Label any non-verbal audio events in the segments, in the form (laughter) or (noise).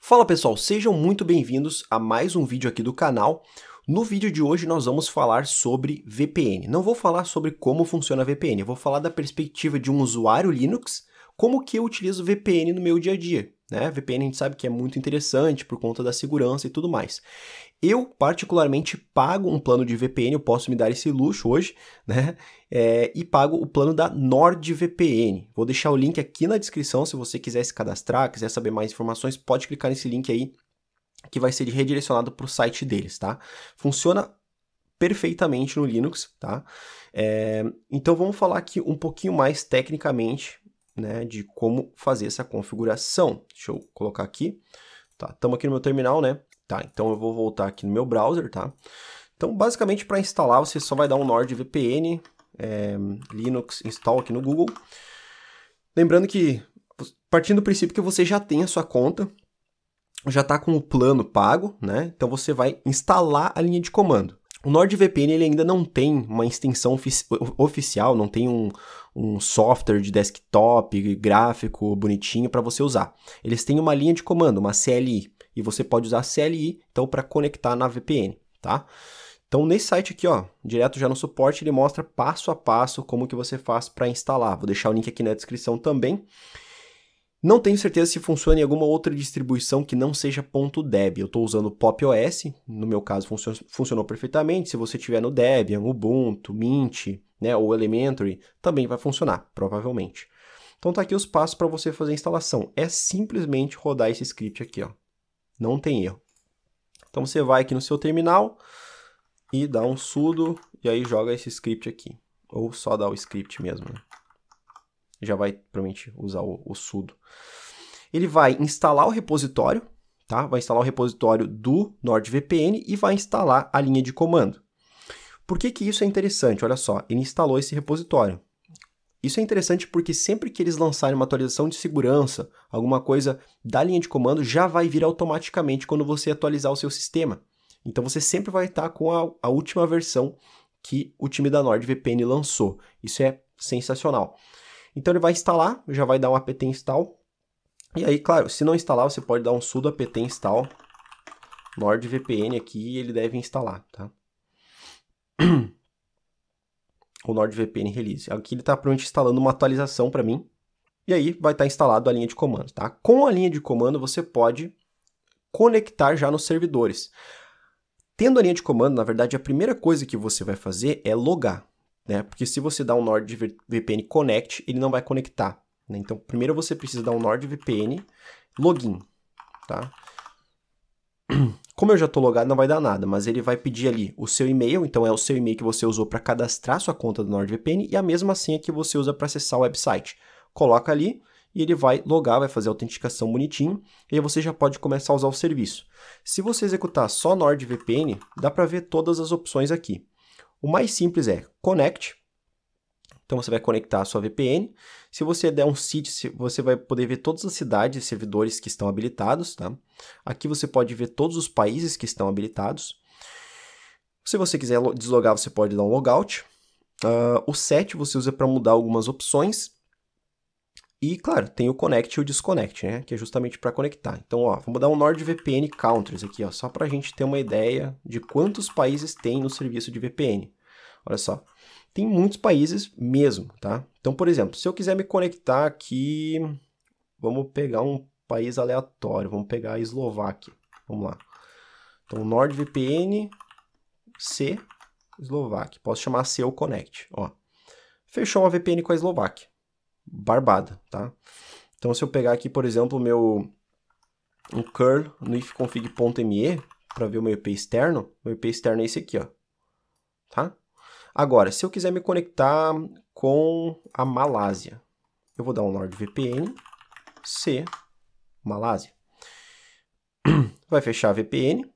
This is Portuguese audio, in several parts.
Fala pessoal, sejam muito bem-vindos a mais um vídeo aqui do canal. No vídeo de hoje nós vamos falar sobre VPN. Não vou falar sobre como funciona a VPN, eu vou falar da perspectiva de um usuário Linux, como que eu utilizo VPN no meu dia a dia. Né? VPN a gente sabe que é muito interessante por conta da segurança e tudo mais. Eu, particularmente, pago um plano de VPN, eu posso me dar esse luxo hoje, né? É, e pago o plano da NordVPN. Vou deixar o link aqui na descrição se você quiser se cadastrar, quiser saber mais informações, pode clicar nesse link aí que vai ser redirecionado para o site deles, tá? Funciona perfeitamente no Linux, tá? É, então vamos falar aqui um pouquinho mais tecnicamente né, de como fazer essa configuração. Deixa eu colocar aqui. Tá, estamos aqui no meu terminal, né? Tá, então eu vou voltar aqui no meu browser, tá? Então, basicamente, para instalar, você só vai dar um NordVPN, é, Linux install aqui no Google. Lembrando que, partindo do princípio que você já tem a sua conta, já está com o plano pago, né? Então, você vai instalar a linha de comando. O NordVPN ele ainda não tem uma extensão ofici oficial, não tem um, um software de desktop, gráfico bonitinho para você usar. Eles têm uma linha de comando, uma CLI, e você pode usar a CLI então para conectar na VPN, tá? Então nesse site aqui, ó, direto já no suporte, ele mostra passo a passo como que você faz para instalar. Vou deixar o link aqui na descrição também. Não tenho certeza se funciona em alguma outra distribuição que não seja .deb. Eu estou usando Pop OS, no meu caso funcionou perfeitamente. Se você tiver no Debian, Ubuntu, Mint, né, ou Elementary, também vai funcionar, provavelmente. Então tá aqui os passos para você fazer a instalação. É simplesmente rodar esse script aqui, ó. Não tem erro. Então você vai aqui no seu terminal e dá um sudo e aí joga esse script aqui, ou só dá o script mesmo. Né? já vai permitir usar o, o sudo. Ele vai instalar o repositório, tá? Vai instalar o repositório do NordVPN e vai instalar a linha de comando. Por que, que isso é interessante? Olha só, ele instalou esse repositório. Isso é interessante porque sempre que eles lançarem uma atualização de segurança, alguma coisa da linha de comando, já vai vir automaticamente quando você atualizar o seu sistema. Então você sempre vai estar com a, a última versão que o time da NordVPN lançou. Isso é sensacional. Então ele vai instalar, já vai dar um apt install. E aí, claro, se não instalar, você pode dar um sudo apt install nordvpn aqui e ele deve instalar, tá? (clears throat) o NordVPN release. Aqui ele está provavelmente instalando uma atualização para mim. E aí vai estar tá instalado a linha de comando, tá? Com a linha de comando você pode conectar já nos servidores. Tendo a linha de comando, na verdade, a primeira coisa que você vai fazer é logar né? Porque se você dá um NordVPN Connect, ele não vai conectar, né? Então, primeiro você precisa dar um NordVPN Login, tá? Como eu já estou logado, não vai dar nada, mas ele vai pedir ali o seu e-mail, então é o seu e-mail que você usou para cadastrar sua conta do NordVPN e a mesma senha que você usa para acessar o website. Coloca ali e ele vai logar, vai fazer a autenticação bonitinho, e aí você já pode começar a usar o serviço. Se você executar só NordVPN, dá para ver todas as opções aqui. O mais simples é connect. Então você vai conectar a sua VPN. Se você der um site, você vai poder ver todas as cidades e servidores que estão habilitados. Tá? Aqui você pode ver todos os países que estão habilitados. Se você quiser deslogar, você pode dar um logout. Uh, o set você usa para mudar algumas opções. E, claro, tem o connect e o disconnect, né? Que é justamente para conectar. Então, ó, vamos dar um NordVPN countries aqui, ó, só para a gente ter uma ideia de quantos países tem no serviço de VPN. Olha só, tem muitos países mesmo, tá? Então, por exemplo, se eu quiser me conectar aqui, vamos pegar um país aleatório, vamos pegar a Eslováquia. Vamos lá. Então, NordVPN C Eslováquia. Posso chamar C ou Connect, ó. Fechou uma VPN com a Eslováquia barbada, tá? Então, se eu pegar aqui, por exemplo, meu um curl no ifconfig.me para ver o meu IP externo, meu IP externo é esse aqui, ó. Tá? Agora, se eu quiser me conectar com a Malásia, eu vou dar um NordVPN C Malásia. (clears throat) Vai fechar a VPN.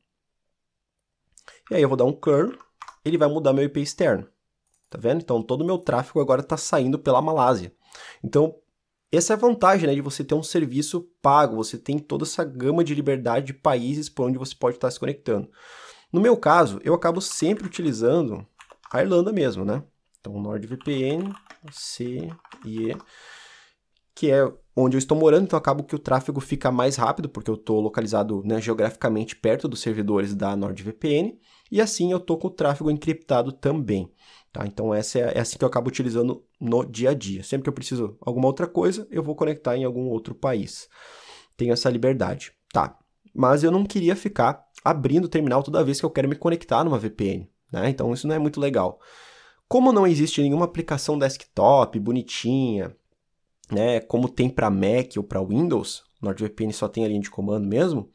E aí eu vou dar um curl, ele vai mudar meu IP externo. Tá vendo? Então todo o meu tráfego agora está saindo pela Malásia. Então, essa é a vantagem né, de você ter um serviço pago, você tem toda essa gama de liberdade de países por onde você pode estar se conectando. No meu caso, eu acabo sempre utilizando a Irlanda mesmo, né? Então, NordVPN, CIE, que é onde eu estou morando, então acabo que o tráfego fica mais rápido, porque eu estou localizado né, geograficamente perto dos servidores da NordVPN, e assim eu estou com o tráfego encriptado também. Tá? Então essa é, é, assim que eu acabo utilizando no dia a dia. Sempre que eu preciso alguma outra coisa, eu vou conectar em algum outro país. Tenho essa liberdade. Tá. Mas eu não queria ficar abrindo o terminal toda vez que eu quero me conectar numa VPN. Né? Então isso não é muito legal. Como não existe nenhuma aplicação desktop bonitinha né, como tem para Mac ou para Windows, NordVPN só tem a linha de comando mesmo,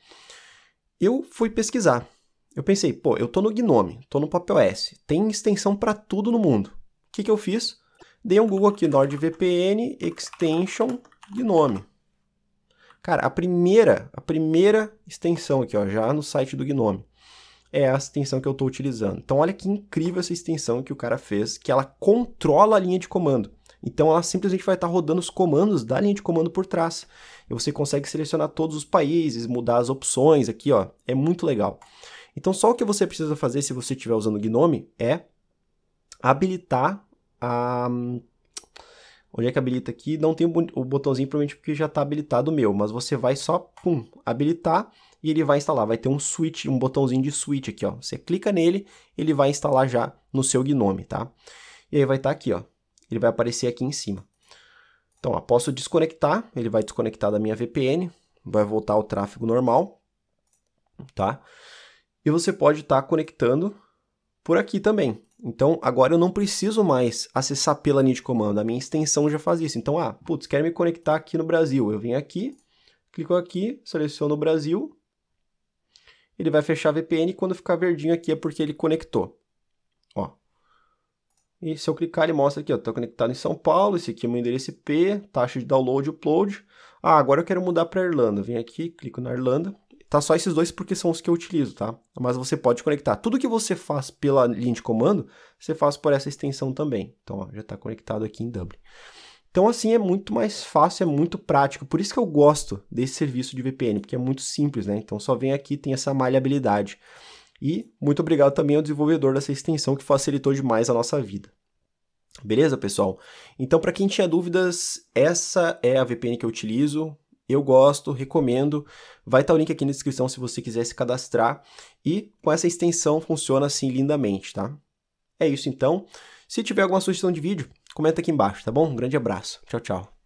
eu fui pesquisar. Eu pensei, pô, eu tô no Gnome, tô no Papel S, tem extensão para tudo no mundo. O que, que eu fiz? Dei um Google aqui, NordVPN Extension Gnome. Cara, a primeira, a primeira extensão aqui, ó, já no site do Gnome, é a extensão que eu estou utilizando. Então, olha que incrível essa extensão que o cara fez, que ela controla a linha de comando. Então ela simplesmente vai estar tá rodando os comandos da linha de comando por trás. E você consegue selecionar todos os países, mudar as opções aqui, ó. É muito legal. Então só o que você precisa fazer se você estiver usando o Gnome é habilitar a Onde é que habilita aqui? Não tem o botãozinho, provavelmente porque já está habilitado o meu, mas você vai só, pum, habilitar e ele vai instalar. Vai ter um switch, um botãozinho de switch aqui, ó. Você clica nele, ele vai instalar já no seu Gnome, tá? E aí vai estar tá aqui, ó ele vai aparecer aqui em cima. Então, posso desconectar, ele vai desconectar da minha VPN, vai voltar ao tráfego normal, tá? E você pode estar tá conectando por aqui também. Então, agora eu não preciso mais acessar pela linha de comando, a minha extensão já faz isso. Então, ah, putz, quero me conectar aqui no Brasil. Eu venho aqui, clico aqui, seleciono o Brasil, ele vai fechar a VPN e quando ficar verdinho aqui é porque ele conectou. E se eu clicar, ele mostra aqui, estou conectado em São Paulo, esse aqui é o meu endereço IP, taxa de download e upload. Ah, agora eu quero mudar para Irlanda. Vem aqui, clico na Irlanda. Tá só esses dois porque são os que eu utilizo, tá? Mas você pode conectar. Tudo que você faz pela linha de comando, você faz por essa extensão também. Então, ó, já está conectado aqui em Dublin. Então, assim, é muito mais fácil, é muito prático. Por isso que eu gosto desse serviço de VPN, porque é muito simples, né? Então, só vem aqui, tem essa maleabilidade. E muito obrigado também ao desenvolvedor dessa extensão que facilitou demais a nossa vida. Beleza, pessoal? Então, para quem tinha dúvidas, essa é a VPN que eu utilizo. Eu gosto, recomendo. Vai estar tá o link aqui na descrição se você quiser se cadastrar. E com essa extensão funciona assim lindamente, tá? É isso então. Se tiver alguma sugestão de vídeo, comenta aqui embaixo, tá bom? Um grande abraço. Tchau, tchau.